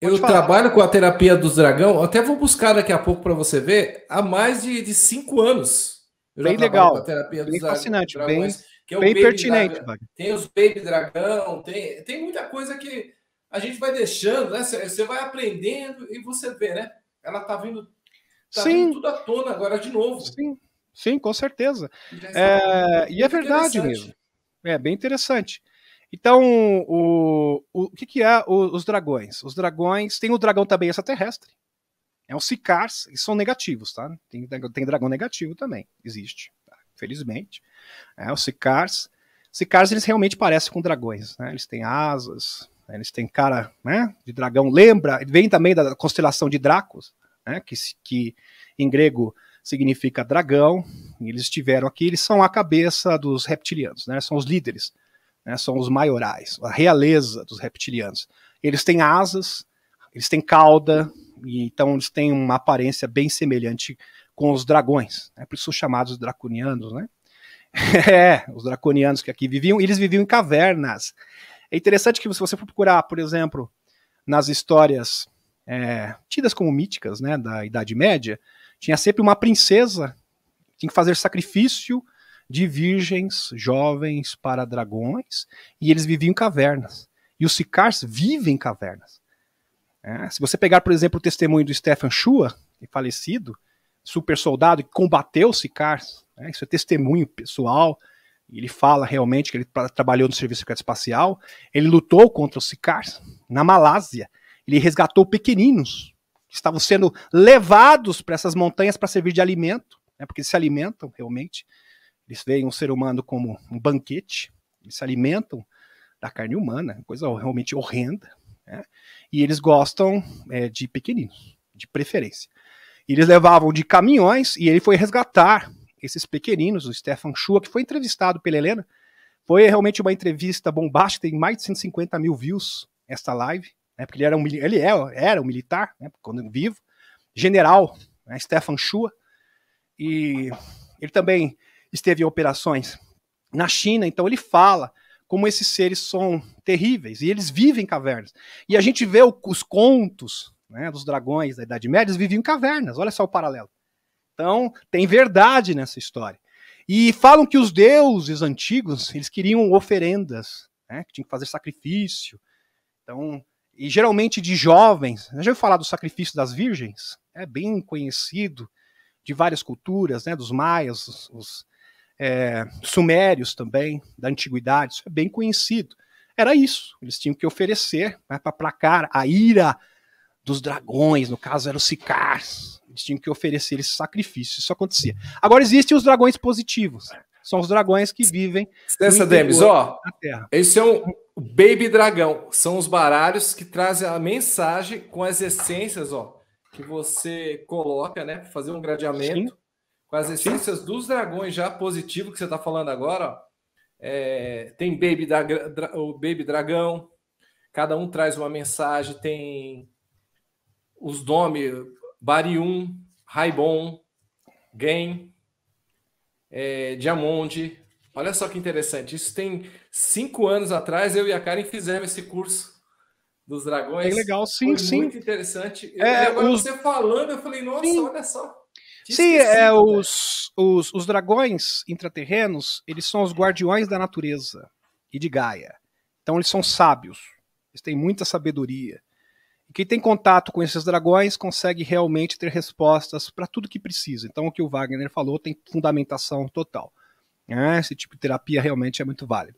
eu falar. trabalho com a terapia dos dragão, até vou buscar daqui a pouco para você ver, há mais de, de cinco anos. Eu bem legal, com a terapia bem fascinante, bem, é bem pertinente. Dragão. Tem os baby dragão, tem, tem muita coisa que a gente vai deixando, né? Você vai aprendendo e você vê, né? Ela tá vindo, tá Sim. vindo tudo à tona agora de novo. Sim. Sim, com certeza. É, e é verdade mesmo. É bem interessante. Então, o, o, o que, que é o, os dragões? Os dragões. Tem o dragão também extraterrestre. É um Sicars, e são negativos, tá? Tem, tem dragão negativo também, existe, tá? felizmente. É, os Sicars. Sicars, eles realmente parecem com dragões, né? Eles têm asas, né? eles têm cara né? de dragão. Lembra, vem também da constelação de Dracos, né? que, que em grego significa dragão. eles estiveram aqui, eles são a cabeça dos reptilianos, né? São os líderes né, são os maiorais, a realeza dos reptilianos. Eles têm asas, eles têm cauda, e então eles têm uma aparência bem semelhante com os dragões, né, por isso são chamados draconianos, né? é, os draconianos que aqui viviam, eles viviam em cavernas. É interessante que se você for procurar, por exemplo, nas histórias é, tidas como míticas, né, da Idade Média, tinha sempre uma princesa que tinha que fazer sacrifício de virgens jovens para dragões, e eles viviam em cavernas. E os sicars vivem em cavernas. É, se você pegar, por exemplo, o testemunho do Stefan Shua, é falecido, super soldado que combateu os sicars, né, isso é testemunho pessoal, ele fala realmente que ele trabalhou no Serviço Secreto Espacial, ele lutou contra os sicars na Malásia, ele resgatou pequeninos que estavam sendo levados para essas montanhas para servir de alimento, né, porque eles se alimentam realmente. Eles veem um ser humano como um banquete, eles se alimentam da carne humana, coisa realmente horrenda, né? e eles gostam é, de pequeninos, de preferência. Eles levavam de caminhões e ele foi resgatar esses pequeninos, o Stefan Schua, que foi entrevistado pela Helena. Foi realmente uma entrevista bombástica, tem mais de 150 mil views esta live, né? porque ele era um, ele é, era um militar, né? quando vivo, general, né? Stefan Schua, e ele também esteve em operações na China, então ele fala como esses seres são terríveis e eles vivem em cavernas. E a gente vê o, os contos né, dos dragões da Idade Média, eles viviam em cavernas, olha só o paralelo. Então, tem verdade nessa história. E falam que os deuses antigos, eles queriam oferendas, né, que tinham que fazer sacrifício. Então, e geralmente de jovens, já ouviu falar do sacrifício das virgens? É bem conhecido de várias culturas, né, dos maias, os, os é, sumérios também, da antiguidade, isso é bem conhecido. Era isso, eles tinham que oferecer né, para placar a ira dos dragões, no caso eram os sicars, eles tinham que oferecer esse sacrifício, isso acontecia. Agora existem os dragões positivos, são os dragões que vivem Essa Demis, ó, Esse é um baby dragão, são os baralhos que trazem a mensagem com as essências, ó, que você coloca, né, fazer um gradeamento. Sim com as essências dos dragões já positivo que você está falando agora. É, tem Baby da, o Baby Dragão, cada um traz uma mensagem, tem os nomes Barium, Raibon, Gain, é, Diamond. Olha só que interessante. Isso tem cinco anos atrás, eu e a Karen fizemos esse curso dos dragões. É legal, sim, Foi sim. Muito interessante. É, os... você falando, eu falei, nossa, sim. olha só. Sim, é, é os, os, os dragões intraterrenos, eles são os guardiões da natureza e de Gaia. Então eles são sábios, eles têm muita sabedoria. E quem tem contato com esses dragões consegue realmente ter respostas para tudo que precisa. Então o que o Wagner falou tem fundamentação total. É, esse tipo de terapia realmente é muito válido.